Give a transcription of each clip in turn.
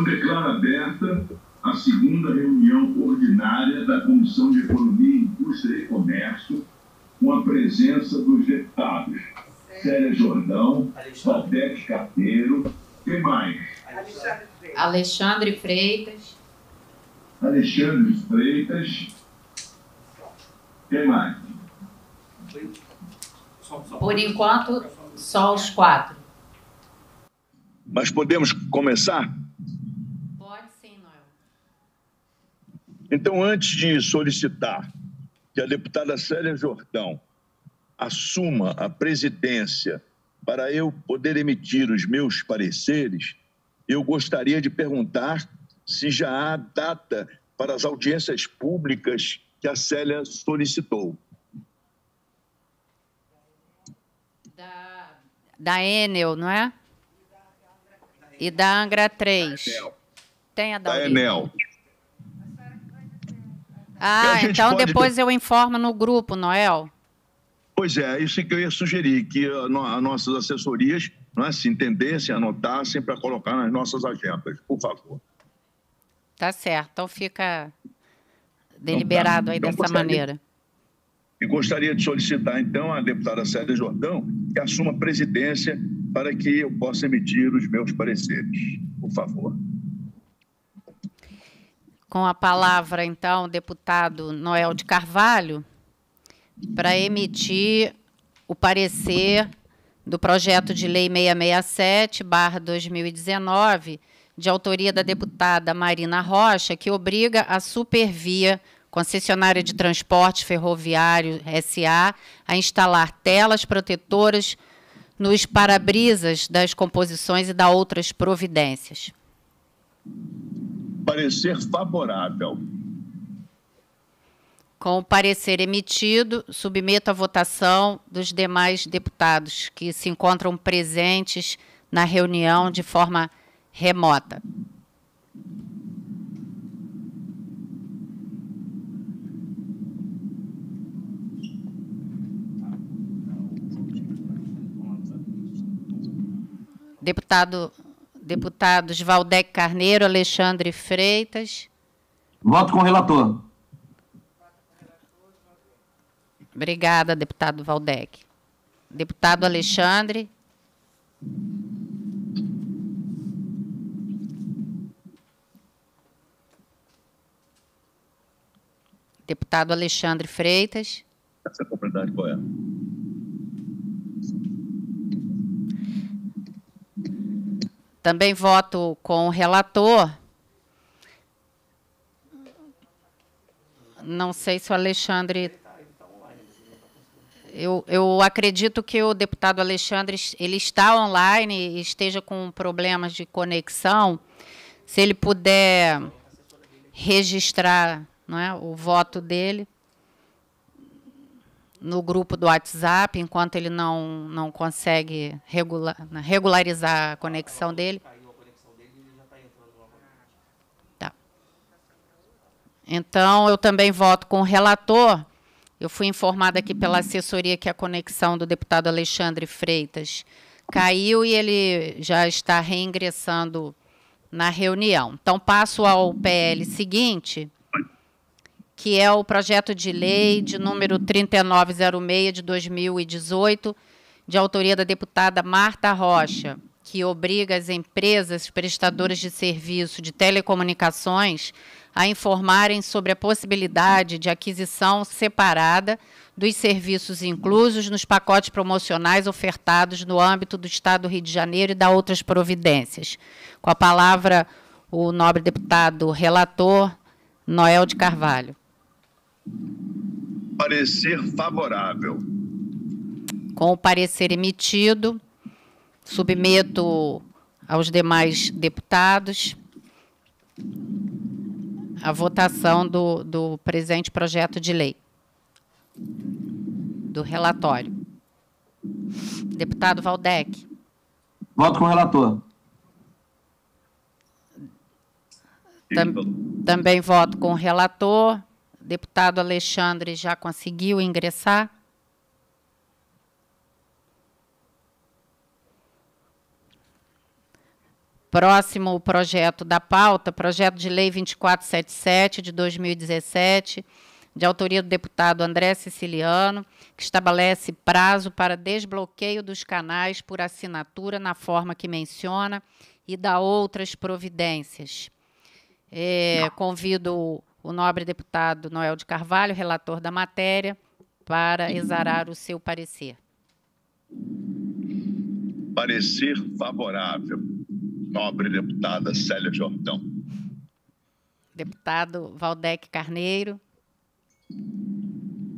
eu declaro aberta a segunda reunião ordinária da Comissão de Economia, Indústria e Comércio, com a presença dos deputados Célia Jordão, Valdete Carteiro, quem mais? Alexandre Freitas. Alexandre Freitas. Quem mais? Por enquanto, só os quatro. Mas podemos começar? Então, antes de solicitar que a deputada Célia Jordão assuma a presidência para eu poder emitir os meus pareceres, eu gostaria de perguntar se já há data para as audiências públicas que a Célia solicitou. Da, Enel, não é? E da Angra 3. Da Tem a da, da Enel. Ah, então depois eu informo no grupo, Noel. Pois é, isso que eu ia sugerir, que as nossas assessorias é, se entendessem, anotassem para colocar nas nossas agendas, por favor. Tá certo, então fica então tá, deliberado tá, aí então dessa maneira. E gostaria de solicitar, então, à deputada Célia Jordão que assuma a presidência para que eu possa emitir os meus pareceres, por favor com a palavra, então, o deputado Noel de Carvalho, para emitir o parecer do projeto de lei 667/2019, de autoria da deputada Marina Rocha, que obriga a Supervia, concessionária de transporte ferroviário SA, a instalar telas protetoras nos para-brisas das composições e da outras providências parecer favorável. Com o parecer emitido, submeto à votação dos demais deputados que se encontram presentes na reunião de forma remota. Deputado Deputados Valdec Carneiro, Alexandre Freitas. Voto com o relator. Obrigada, deputado Valdec. Deputado Alexandre. Deputado Alexandre Freitas. Essa é a propriedade qual é? Também voto com o relator. Não sei se o Alexandre. Eu, eu acredito que o deputado Alexandre ele está online e esteja com problemas de conexão. Se ele puder registrar não é, o voto dele no grupo do WhatsApp, enquanto ele não, não consegue regular, regularizar a conexão dele. Tá, tá. Então, eu também voto com o relator. Eu fui informada aqui pela assessoria que a conexão do deputado Alexandre Freitas caiu e ele já está reingressando na reunião. Então, passo ao PL seguinte que é o projeto de lei de número 3906 de 2018, de autoria da deputada Marta Rocha, que obriga as empresas prestadoras de serviço de telecomunicações a informarem sobre a possibilidade de aquisição separada dos serviços inclusos nos pacotes promocionais ofertados no âmbito do Estado do Rio de Janeiro e da outras providências. Com a palavra, o nobre deputado relator Noel de Carvalho. Parecer favorável. Com o parecer emitido, submeto aos demais deputados a votação do, do presente projeto de lei, do relatório. Deputado Valdec. Voto com o relator. Tam, também voto com o relator deputado Alexandre já conseguiu ingressar? Próximo o projeto da pauta, projeto de lei 2477 de 2017, de autoria do deputado André Siciliano, que estabelece prazo para desbloqueio dos canais por assinatura na forma que menciona e dá outras providências. É, convido o nobre deputado Noel de Carvalho, relator da matéria, para exarar o seu parecer. Parecer favorável, nobre deputada Célia Jordão. Deputado Valdec Carneiro.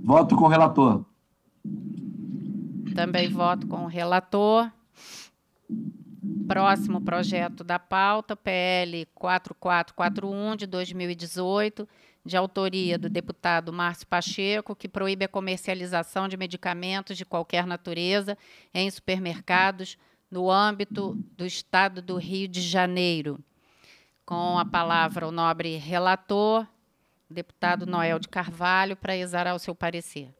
Voto com o relator. Também voto com o relator. Próximo projeto da pauta, PL 4441 de 2018, de autoria do deputado Márcio Pacheco, que proíbe a comercialização de medicamentos de qualquer natureza em supermercados no âmbito do Estado do Rio de Janeiro. Com a palavra o nobre relator, deputado Noel de Carvalho, para exarar o seu parecer.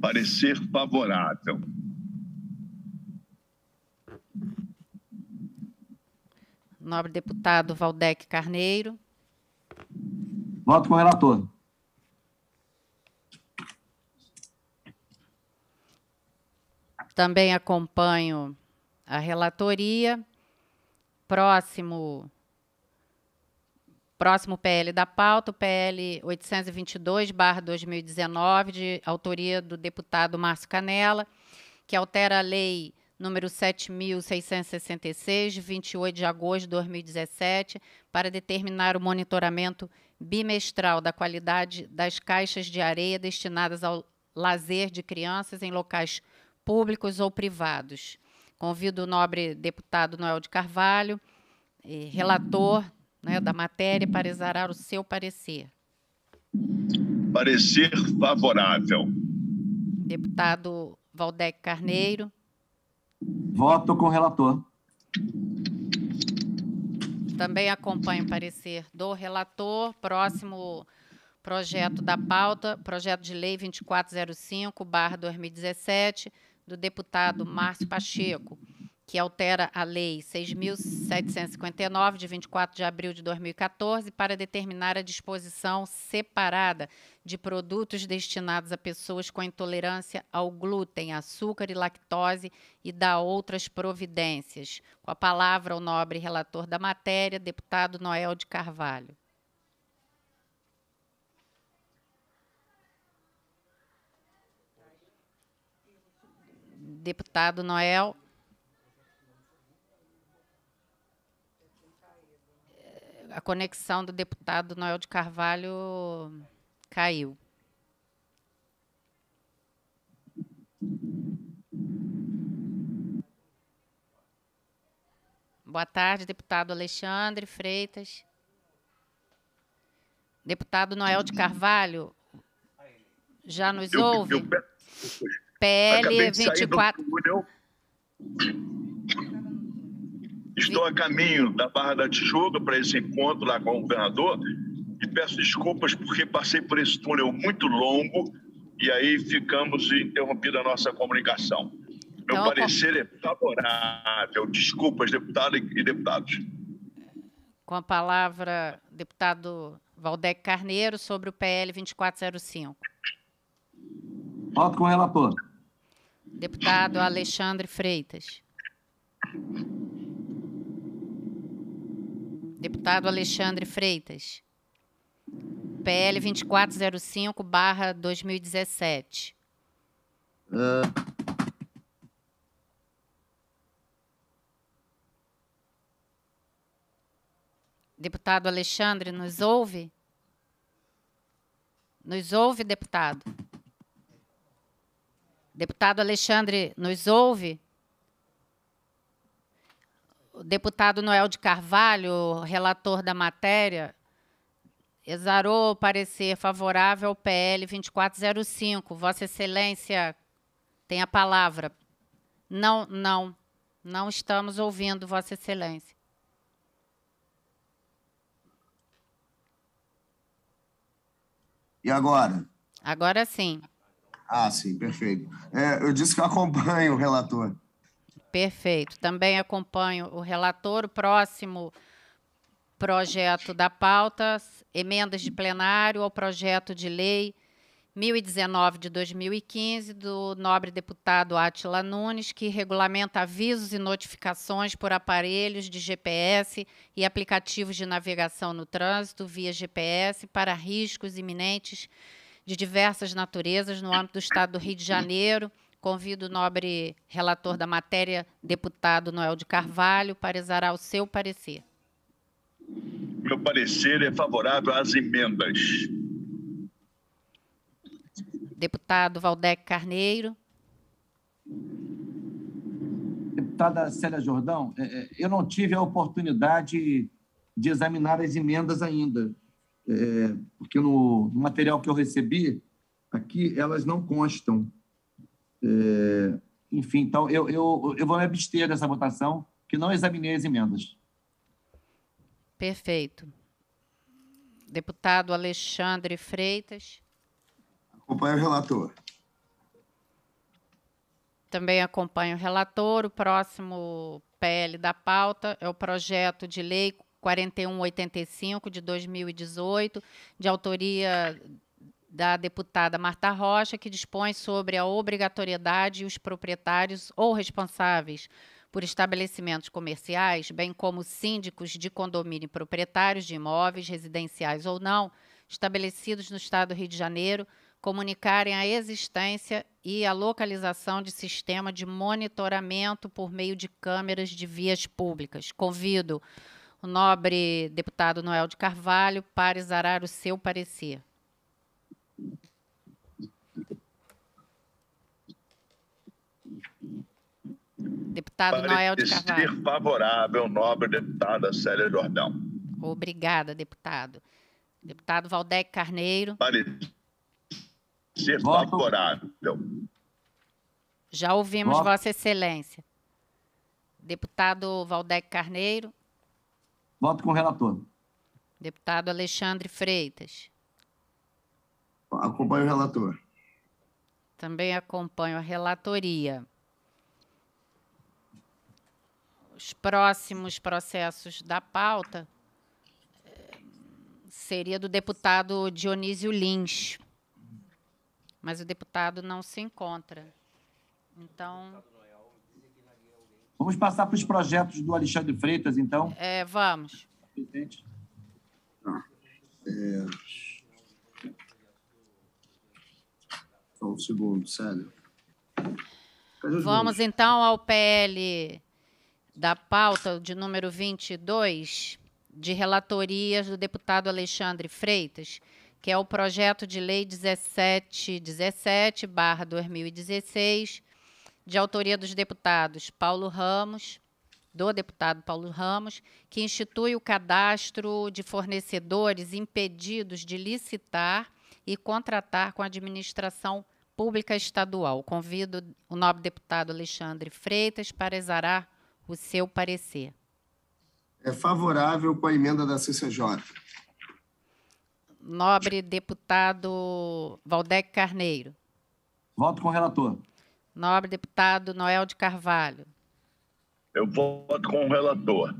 Parecer favorável. nobre deputado Valdec Carneiro. Voto com o relator. Também acompanho a relatoria. Próximo próximo PL da pauta, o PL 822/2019, de autoria do deputado Márcio Canela, que altera a lei número 7.666, 28 de agosto de 2017, para determinar o monitoramento bimestral da qualidade das caixas de areia destinadas ao lazer de crianças em locais públicos ou privados. Convido o nobre deputado Noel de Carvalho, eh, relator né, da matéria, para exarar o seu parecer. Parecer favorável. Deputado Valdec Carneiro. Voto com o relator. Também acompanho o parecer do relator. Próximo projeto da pauta, projeto de lei 2405/2017 do deputado Márcio Pacheco, que altera a lei 6759 de 24 de abril de 2014 para determinar a disposição separada de produtos destinados a pessoas com intolerância ao glúten, açúcar e lactose e da outras providências. Com a palavra o nobre relator da matéria, deputado Noel de Carvalho. Deputado Noel. A conexão do deputado Noel de Carvalho Caiu. Boa tarde, deputado Alexandre Freitas. Deputado Noel de Carvalho, já nos eu, ouve? Eu, PL 24. Estou a caminho da Barra da Tijuca para esse encontro lá com o governador peço desculpas porque passei por esse túnel muito longo e aí ficamos interrompida a nossa comunicação. Meu então, parecer é favorável. Desculpas, deputado e deputados. Com a palavra, deputado Valdec Carneiro, sobre o PL 2405. Voto com o relator. Deputado Alexandre Freitas. Deputado Alexandre Freitas. PL 2405, barra 2017. Uh. Deputado Alexandre, nos ouve? Nos ouve, deputado? Deputado Alexandre, nos ouve? O deputado Noel de Carvalho, relator da matéria, Exarou parecer favorável ao PL 2405. Vossa Excelência tem a palavra. Não, não. Não estamos ouvindo, Vossa Excelência. E agora? Agora sim. Ah, sim, perfeito. É, eu disse que acompanho o relator. Perfeito. Também acompanho o relator. O próximo projeto da pauta, emendas de plenário ao projeto de lei 1019 de 2015 do nobre deputado Atila Nunes, que regulamenta avisos e notificações por aparelhos de GPS e aplicativos de navegação no trânsito via GPS para riscos iminentes de diversas naturezas no âmbito do Estado do Rio de Janeiro. Convido o nobre relator da matéria, deputado Noel de Carvalho, para exarar o seu parecer. Meu parecer é favorável às emendas. Deputado Valdec Carneiro. Deputada Célia Jordão, é, é, eu não tive a oportunidade de examinar as emendas ainda, é, porque no material que eu recebi, aqui elas não constam. enfim, então eu, eu, eu vou me abster dessa votação, que não examinei as emendas. Perfeito. Deputado Alexandre Freitas. Acompanho o relator. Também acompanho o relator. O próximo PL da pauta é o projeto de lei 4185 de 2018, de autoria da deputada Marta Rocha, que dispõe sobre a obrigatoriedade e os proprietários ou responsáveis por estabelecimentos comerciais, bem como síndicos de condomínio e proprietários de imóveis residenciais ou não, estabelecidos no Estado do Rio de Janeiro, comunicarem a existência e a localização de sistema de monitoramento por meio de câmeras de vias públicas. Convido o nobre deputado Noel de Carvalho para exarar o seu parecer. Deputado Parecer Noel de Carvalho. favorável, nobre deputada Célia Jordão. Obrigada, deputado. Deputado Valdec Carneiro. Parecer Voto. favorável. Já ouvimos Voto. Vossa Excelência. Deputado Valdec Carneiro. Voto com o relator. Deputado Alexandre Freitas. Acompanho o relator. Também acompanho a relatoria os próximos processos da pauta eh, seria do deputado Dionísio Lins, mas o deputado não se encontra. Então. Vamos passar para os projetos do Alexandre Freitas, então? É, vamos. Ah, é. Só um segundo, sério. Vamos, então, ao PL da pauta de número 22, de relatorias do deputado Alexandre Freitas, que é o projeto de lei 1717, 2016, de autoria dos deputados Paulo Ramos, do deputado Paulo Ramos, que institui o cadastro de fornecedores impedidos de licitar e contratar com a administração pública estadual. Convido o nobre deputado Alexandre Freitas para exarar o seu parecer. É favorável com a emenda da CCJ. Nobre deputado Valdec Carneiro. Voto com o relator. Nobre deputado Noel de Carvalho. Eu voto com o relator.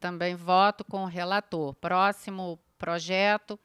Também voto com o relator. Próximo projeto,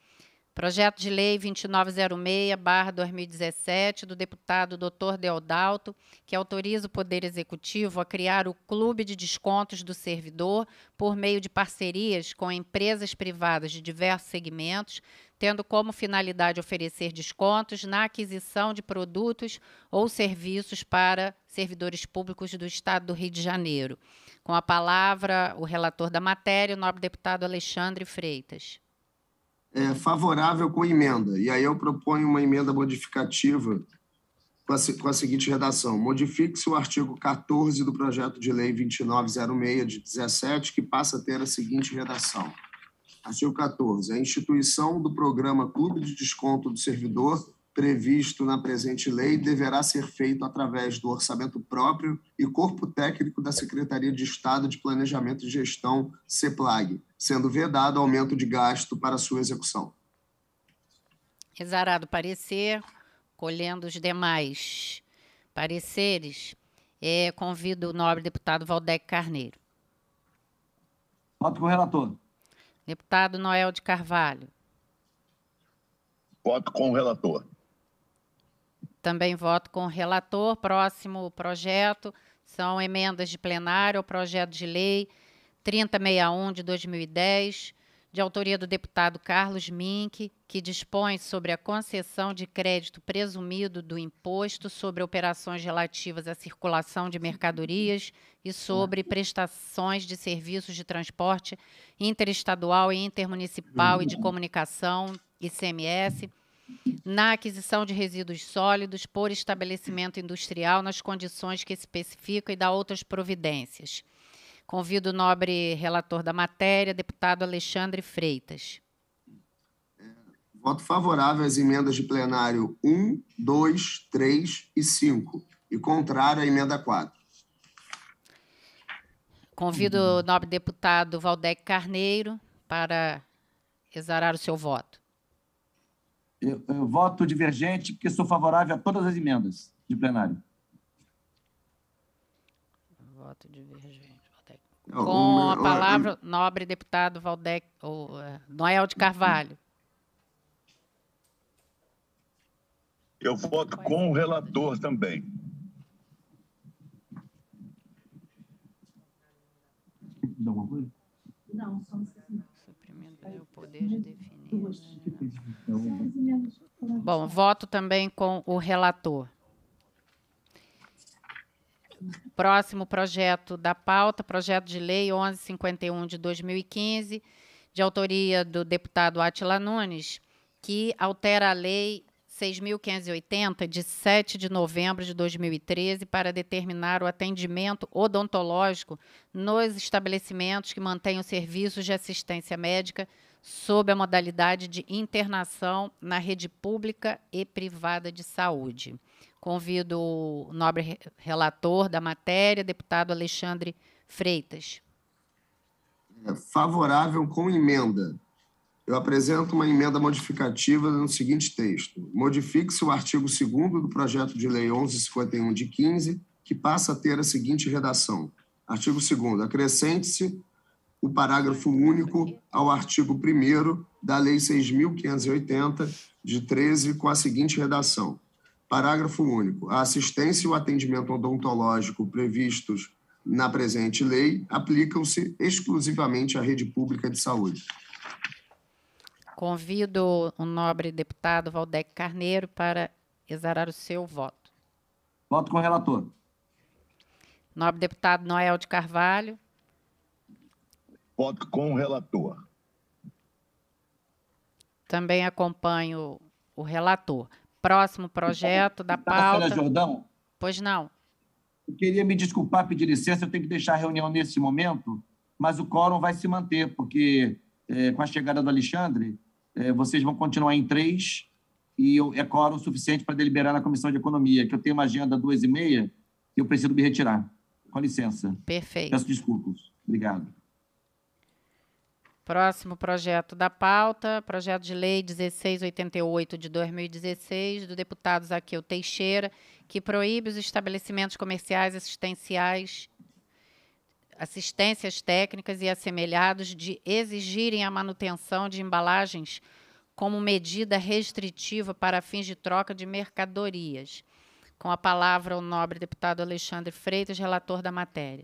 Projeto de Lei 2906-2017, do deputado Dr. Deodalto, que autoriza o Poder Executivo a criar o Clube de Descontos do Servidor por meio de parcerias com empresas privadas de diversos segmentos, tendo como finalidade oferecer descontos na aquisição de produtos ou serviços para servidores públicos do Estado do Rio de Janeiro. Com a palavra, o relator da matéria, o nobre deputado Alexandre Freitas é, favorável com emenda. E aí eu proponho uma emenda modificativa com a, com a seguinte redação: modifique-se o artigo 14 do projeto de lei 2906 de 17, que passa a ter a seguinte redação. Artigo 14. A instituição do programa Clube de Desconto do Servidor previsto na presente lei deverá ser feito através do orçamento próprio e corpo técnico da Secretaria de Estado de Planejamento e Gestão, CEPLAG, sendo vedado aumento de gasto para sua execução. Exarado parecer, colhendo os demais pareceres, é, convido o nobre deputado Valdec Carneiro. Voto com o relator. Deputado Noel de Carvalho. Voto com o relator. Também voto com o relator, próximo projeto, são emendas de plenário ao projeto de lei 3061 de 2010, de autoria do deputado Carlos Mink, que dispõe sobre a concessão de crédito presumido do imposto sobre operações relativas à circulação de mercadorias e sobre prestações de serviços de transporte interestadual e intermunicipal e de uhum. comunicação, ICMS na aquisição de resíduos sólidos por estabelecimento industrial nas condições que especifica e dá outras providências. Convido o nobre relator da matéria, deputado Alexandre Freitas. Voto favorável às emendas de plenário 1, 2, 3 e 5 e contrário à emenda 4. Convido o nobre deputado Valdec Carneiro para exarar o seu voto eu, eu voto divergente, porque sou favorável a todas as emendas de plenário. Voto divergente. Com a palavra, nobre deputado Valdec, ou, é, Noel de Carvalho. Eu voto com o relator também. Não, só Suprimenta o poder de definir. Bom, voto também com o relator. Próximo projeto da pauta, projeto de lei 1151 de 2015, de autoria do deputado Atila Nunes, que altera a lei 6.580, de 7 de novembro de 2013, para determinar o atendimento odontológico nos estabelecimentos que mantenham serviços de assistência médica sob a modalidade de internação na rede pública e privada de saúde. Convido o nobre relator da matéria, deputado Alexandre Freitas. É favorável com emenda. Eu apresento uma emenda modificativa no seguinte texto: modifique-se o artigo 2 do projeto de lei 1151 de 15, que passa a ter a seguinte redação: Artigo 2 acrescente-se o parágrafo único ao artigo 1 da Lei 6.580, de 13, com a seguinte redação. Parágrafo único. A assistência e o atendimento odontológico previstos na presente lei aplicam-se exclusivamente à rede pública de saúde. Convido o nobre deputado Valdec Carneiro para exarar o seu voto. Voto com o relator. Nobre deputado Noel de Carvalho voto com o relator. Também acompanho o relator. Próximo projeto da tá, pauta. Senhora Jordão? Pois não. Eu queria me desculpar, pedir licença, eu tenho que deixar a reunião nesse momento, mas o quórum vai se manter, porque é, com a chegada do Alexandre, é, vocês vão continuar em três e eu, é quórum suficiente para deliberar na Comissão de Economia, que eu tenho uma agenda duas e meia e eu preciso me retirar. Com licença. Perfeito. Peço desculpas. Obrigado. Próximo projeto da pauta, projeto de lei 1688 de 2016, do deputado Zaqueu Teixeira, que proíbe os estabelecimentos comerciais assistenciais, assistências técnicas e assemelhados de exigirem a manutenção de embalagens como medida restritiva para fins de troca de mercadorias. Com a palavra o nobre deputado Alexandre Freitas, relator da matéria.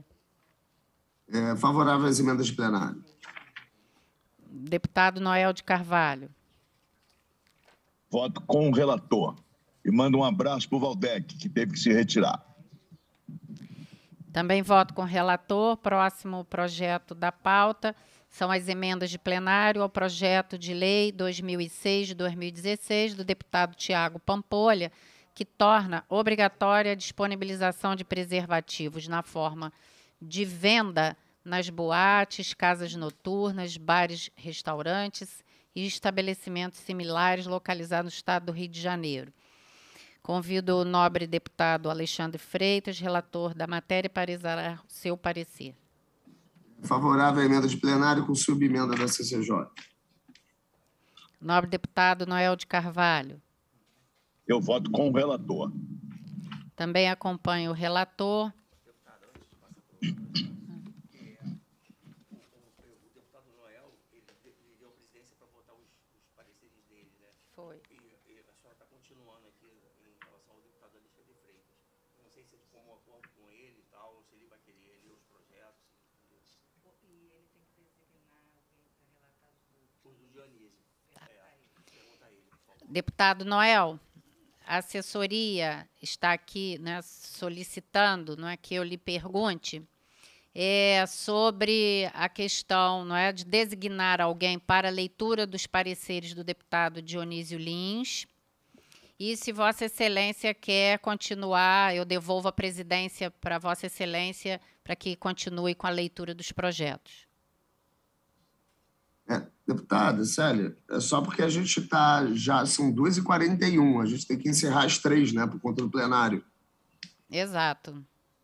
É, favorável às emendas plenárias. plenário. Deputado Noel de Carvalho. Voto com o relator. E mando um abraço para o Valdec, que teve que se retirar. Também voto com o relator. Próximo projeto da pauta são as emendas de plenário ao projeto de lei 2006-2016 do deputado Tiago Pampolha, que torna obrigatória a disponibilização de preservativos na forma de venda nas boates, casas noturnas, bares, restaurantes e estabelecimentos similares localizados no estado do Rio de Janeiro. Convido o nobre deputado Alexandre Freitas, relator da matéria, para exalar seu parecer. Favorável à emenda de plenário com subemenda da CCJ. Nobre deputado Noel de Carvalho. Eu voto com o relator. Também acompanho o relator. Deputado, antes de passar Foi. E, e a senhora está continuando aqui em relação ao deputado Alexandre Freitas. Eu não sei se ele tomou acordo com ele e tal, se ele vai querer os projetos. E ele tem que designar alguém para relatar os do... Dionísio. É, deputado Noel, a assessoria está aqui né, solicitando não é, que eu lhe pergunte é, sobre a questão não é, de designar alguém para a leitura dos pareceres do deputado Dionísio Lins. E se Vossa Excelência quer continuar, eu devolvo a presidência para Vossa Excelência para que continue com a leitura dos projetos. É, deputada, Célia, é só porque a gente está já, são 2h41, a gente tem que encerrar às três, né, por conta do plenário. Exato.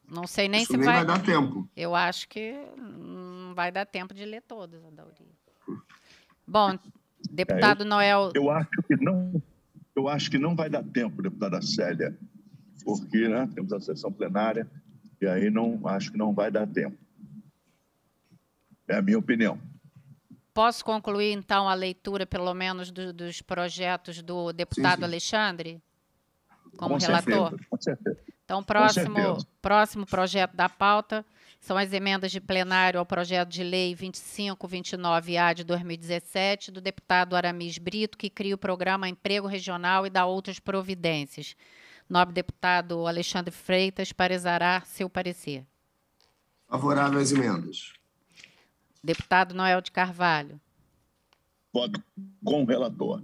Não sei nem Isso se nem vai... vai dar tempo. Eu acho que não vai dar tempo de ler todas, Adaurinho. Bom, deputado é, eu, Noel. Eu acho que não. Eu acho que não vai dar tempo, deputada Célia, porque né, temos a sessão plenária e aí não acho que não vai dar tempo. É a minha opinião. Posso concluir então a leitura, pelo menos, do, dos projetos do deputado sim, sim. Alexandre, como com relator? Certeza, com certeza. Então, próximo, próximo projeto da pauta são as emendas de plenário ao projeto de lei 2529-A de 2017 do deputado Aramis Brito, que cria o programa Emprego Regional e dá outras providências. Nobre deputado Alexandre Freitas, para exarar seu parecer. Favorável às emendas. Deputado Noel de Carvalho. Voto com o relator.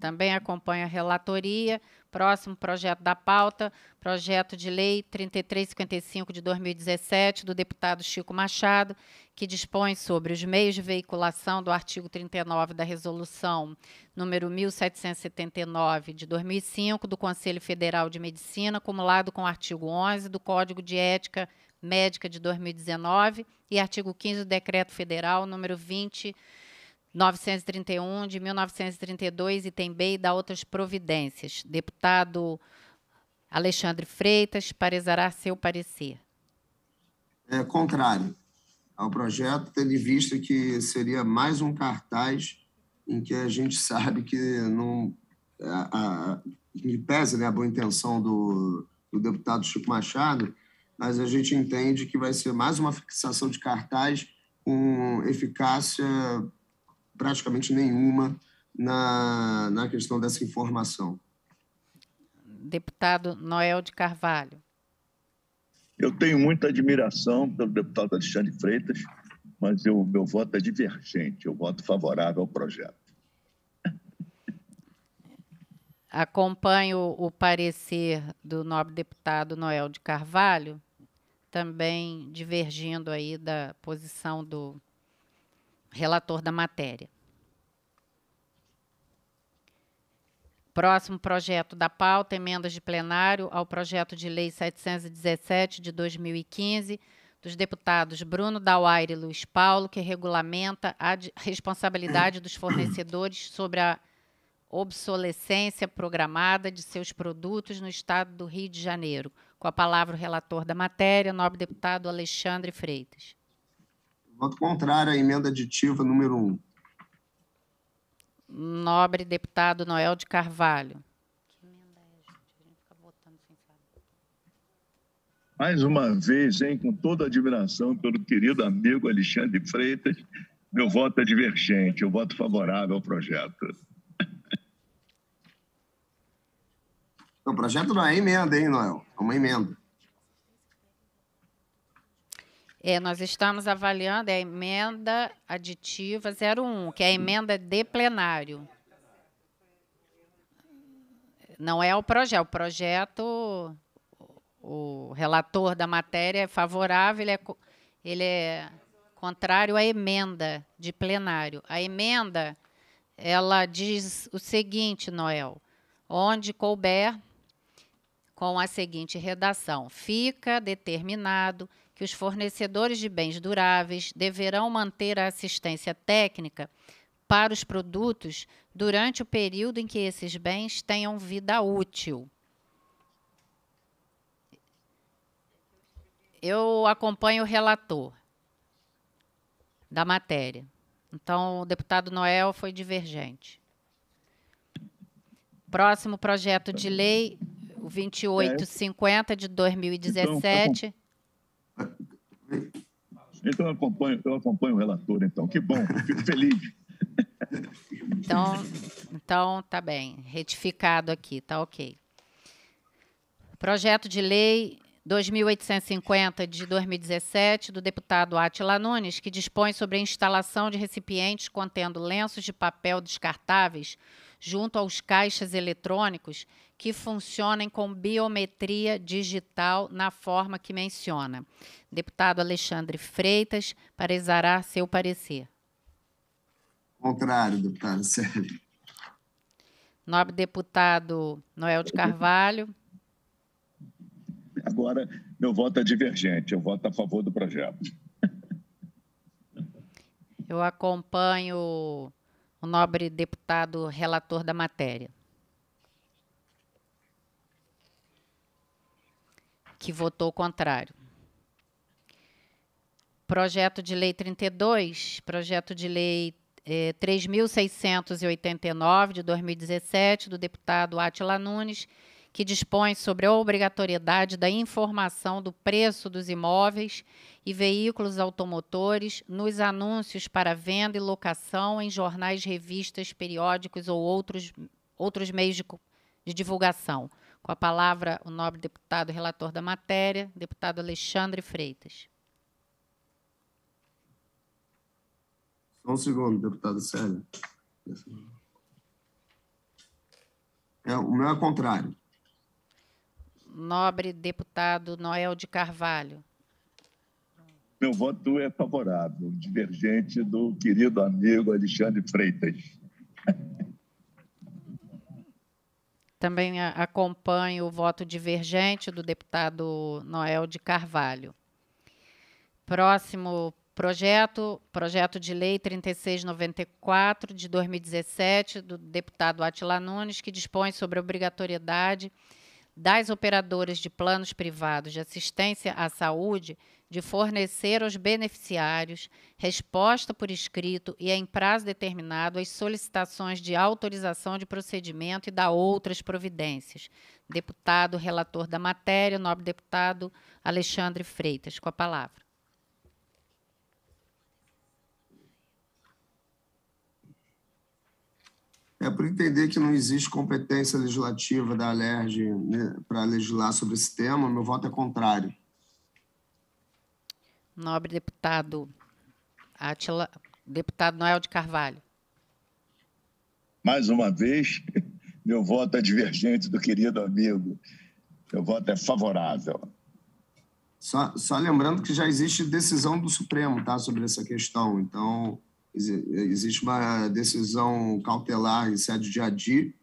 Também acompanha a relatoria. Próximo projeto da pauta, projeto de lei 3355 de 2017 do deputado Chico Machado, que dispõe sobre os meios de veiculação do artigo 39 da resolução número 1779 de 2005 do Conselho Federal de Medicina, acumulado com o artigo 11 do Código de Ética Médica de 2019 e artigo 15 do Decreto Federal número 20 931 de 1932 e também dá outras providências. Deputado Alexandre Freitas, parecerá seu parecer. É contrário ao projeto, tendo em vista que seria mais um cartaz em que a gente sabe que não a, a, me pese né, a boa intenção do, do deputado Chico Machado, mas a gente entende que vai ser mais uma fixação de cartaz com eficácia praticamente nenhuma na, na questão dessa informação. Deputado Noel de Carvalho. Eu tenho muita admiração pelo deputado Alexandre Freitas, mas o meu voto é divergente, eu voto favorável ao projeto. Acompanho o parecer do nobre deputado Noel de Carvalho, também divergindo aí da posição do relator da matéria. Próximo projeto da pauta, emendas de plenário ao projeto de lei 717 de 2015 dos deputados Bruno Dauaire e Luiz Paulo, que regulamenta a responsabilidade dos fornecedores sobre a obsolescência programada de seus produtos no estado do Rio de Janeiro. Com a palavra o relator da matéria, o nobre deputado Alexandre Freitas. Voto contrário à emenda aditiva número 1. Nobre deputado Noel de Carvalho. Mais uma vez, hein, com toda a admiração pelo querido amigo Alexandre Freitas, meu voto é divergente, eu voto favorável ao projeto. Então, o projeto não é emenda, hein, Noel? É uma emenda. É, nós estamos avaliando a emenda aditiva 01, que é a emenda de plenário. Não é o projeto. O projeto, o relator da matéria é favorável, ele é, ele é contrário à emenda de plenário. A emenda, ela diz o seguinte, Noel, onde couber, com a seguinte redação, fica determinado que os fornecedores de bens duráveis deverão manter a assistência técnica para os produtos durante o período em que esses bens tenham vida útil. Eu acompanho o relator da matéria. Então, o deputado Noel foi divergente. Próximo projeto de lei, o 2850 é. de 2017. Então, então eu acompanho, eu acompanho o relator, então. Que bom, fico feliz. Então, então tá bem, retificado aqui, tá ok. Projeto de lei 2850 de 2017 do deputado Atila Nunes, que dispõe sobre a instalação de recipientes contendo lenços de papel descartáveis junto aos caixas eletrônicos que funcionem com biometria digital na forma que menciona. Deputado Alexandre Freitas, para exarar seu parecer. Contrário, deputado Sérgio. Nobre deputado Noel de Carvalho. Agora, meu voto é divergente, eu voto a favor do projeto. Eu acompanho o nobre deputado relator da matéria. que votou contrário. Projeto de Lei 32, projeto de lei é, 3.689 de 2017, do deputado Atila Nunes, que dispõe sobre a obrigatoriedade da informação do preço dos imóveis e veículos automotores nos anúncios para venda e locação em jornais, revistas, periódicos ou outros, outros meios de, de divulgação com a palavra, o nobre deputado relator da matéria, deputado Alexandre Freitas. Só um segundo, deputado Sérgio. É, o meu é contrário. Nobre deputado Noel de Carvalho. Meu voto é favorável, divergente do querido amigo Alexandre Freitas. também acompanho o voto divergente do deputado Noel de Carvalho. Próximo projeto, projeto de lei 3694 de 2017 do deputado Atila Nunes, que dispõe sobre a obrigatoriedade das operadoras de planos privados de assistência à saúde de fornecer aos beneficiários resposta por escrito e em prazo determinado às solicitações de autorização de procedimento e da outras providências. Deputado relator da matéria, nobre deputado Alexandre Freitas, com a palavra. É por entender que não existe competência legislativa da ALERJ né, para legislar sobre esse tema, meu voto é contrário nobre deputado Atila, deputado Noel de Carvalho. Mais uma vez, meu voto é divergente do querido amigo. Meu voto é favorável. Só, só lembrando que já existe decisão do Supremo tá, sobre essa questão. Então, existe uma decisão cautelar em sede de ADI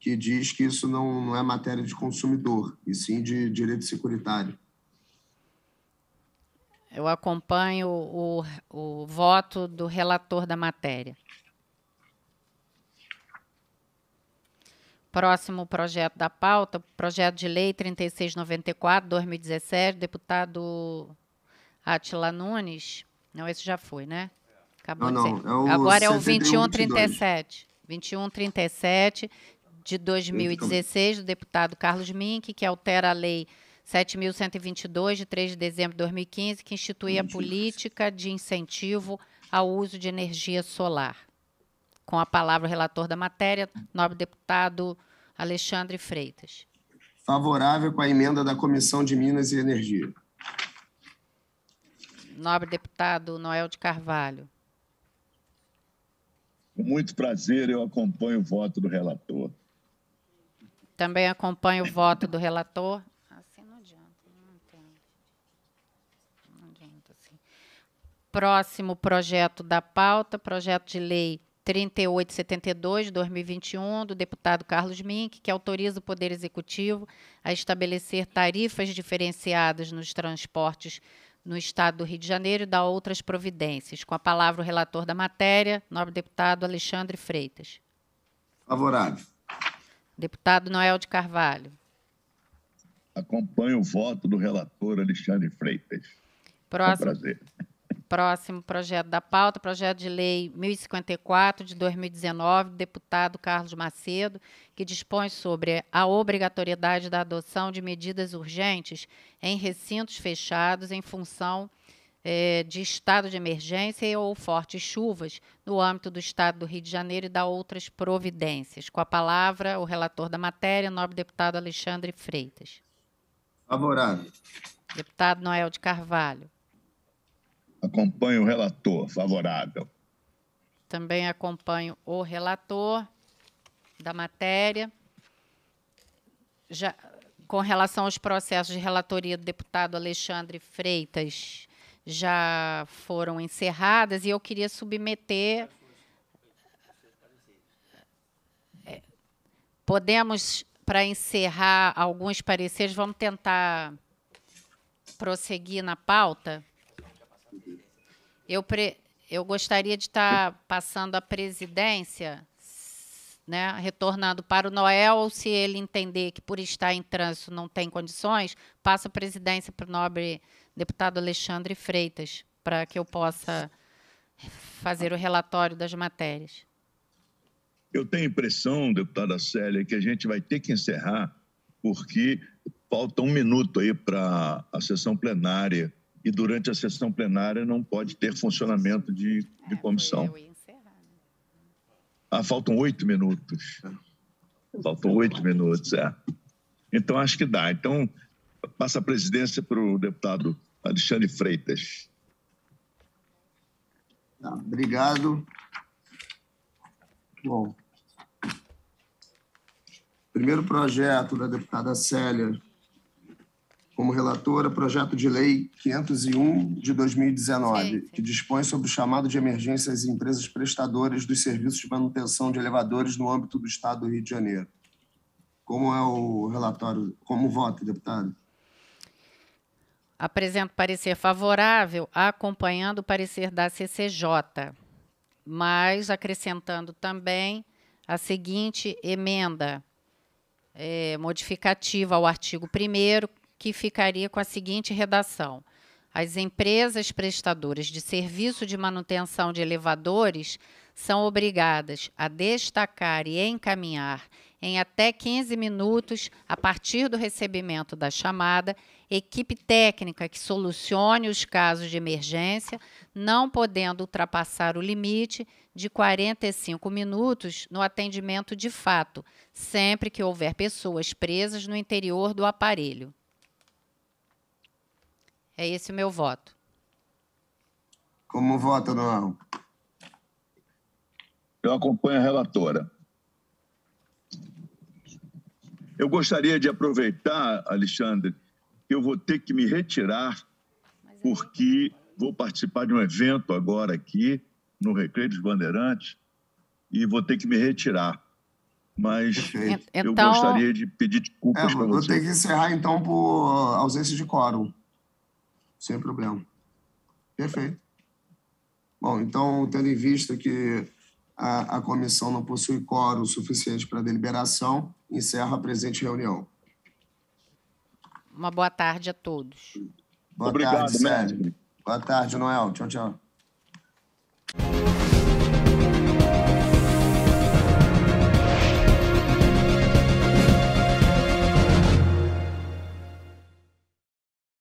que diz que isso não, não é matéria de consumidor, e sim de direito securitário. Eu acompanho o, o voto do relator da matéria. Próximo projeto da pauta, projeto de lei 3694, 2017, deputado Atila Nunes. Não, esse já foi, né? Acabou não, de ser. Não, é Agora é o 2137. 2137 de 2016, do deputado Carlos Mink, que altera a lei 7.122, de 3 de dezembro de 2015, que institui a política de incentivo ao uso de energia solar. Com a palavra o relator da matéria, nobre deputado Alexandre Freitas. Favorável com a emenda da Comissão de Minas e Energia. Nobre deputado Noel de Carvalho. Com muito prazer, eu acompanho o voto do relator. Também acompanho o voto do relator. Próximo projeto da pauta, projeto de lei 3872 2021 do deputado Carlos Mink, que autoriza o Poder Executivo a estabelecer tarifas diferenciadas nos transportes no estado do Rio de Janeiro e dá outras providências. Com a palavra o relator da matéria, nobre deputado Alexandre Freitas. Favorável. Deputado Noel de Carvalho. Acompanho o voto do relator Alexandre Freitas. Próximo. É um prazer. Próximo projeto da pauta, projeto de lei 1054 de 2019, deputado Carlos Macedo, que dispõe sobre a obrigatoriedade da adoção de medidas urgentes em recintos fechados em função é, de estado de emergência ou fortes chuvas no âmbito do Estado do Rio de Janeiro e da outras providências. Com a palavra, o relator da matéria, nobre deputado Alexandre Freitas. Favorável. Deputado Noel de Carvalho. Acompanho o relator, favorável. Também acompanho o relator da matéria. Já, com relação aos processos de relatoria do deputado Alexandre Freitas, já foram encerradas e eu queria submeter. É, podemos, para encerrar alguns pareceres, vamos tentar prosseguir na pauta? Eu, pre... eu gostaria de estar tá passando a presidência, né, retornando para o Noel, ou se ele entender que por estar em trânsito não tem condições, passa a presidência para o nobre deputado Alexandre Freitas, para que eu possa fazer o relatório das matérias. Eu tenho a impressão, deputada Célia, que a gente vai ter que encerrar, porque falta um minuto aí para a sessão plenária e durante a sessão plenária não pode ter funcionamento de, de é, comissão. Ah, faltam oito minutos. É. Faltam oito minutos, é. Então, acho que dá. Então, passa a presidência para o deputado Alexandre Freitas. Tá, obrigado. Bom, primeiro projeto da deputada Célia como relatora projeto de lei 501 de 2019, sim, sim. que dispõe sobre o chamado de emergência às empresas prestadoras dos serviços de manutenção de elevadores no âmbito do Estado do Rio de Janeiro. Como é o relatório, como vota, deputado? Apresento parecer favorável, acompanhando o parecer da CCJ, mas acrescentando também a seguinte emenda. É, modificativa ao artigo 1 que ficaria com a seguinte redação: As empresas prestadoras de serviço de manutenção de elevadores são obrigadas a destacar e encaminhar em até 15 minutos, a partir do recebimento da chamada, equipe técnica que solucione os casos de emergência, não podendo ultrapassar o limite de 45 minutos no atendimento de fato, sempre que houver pessoas presas no interior do aparelho. É esse o meu voto. Como vota, Noel? Eu acompanho a relatora. Eu gostaria de aproveitar, Alexandre, que eu vou ter que me retirar, é porque vou participar de um evento agora aqui, no Recreio dos Bandeirantes, e vou ter que me retirar. Mas Perfeito. eu então... gostaria de pedir desculpas é, para você. Vou ter que encerrar, então, por ausência de quórum. Sem problema. Perfeito. Bom, então, tendo em vista que a, a comissão não possui quórum suficiente para deliberação, encerra a presente reunião. Uma boa tarde a todos. Boa Obrigado, tarde, Sérgio. Boa tarde, Noel. Tchau, tchau.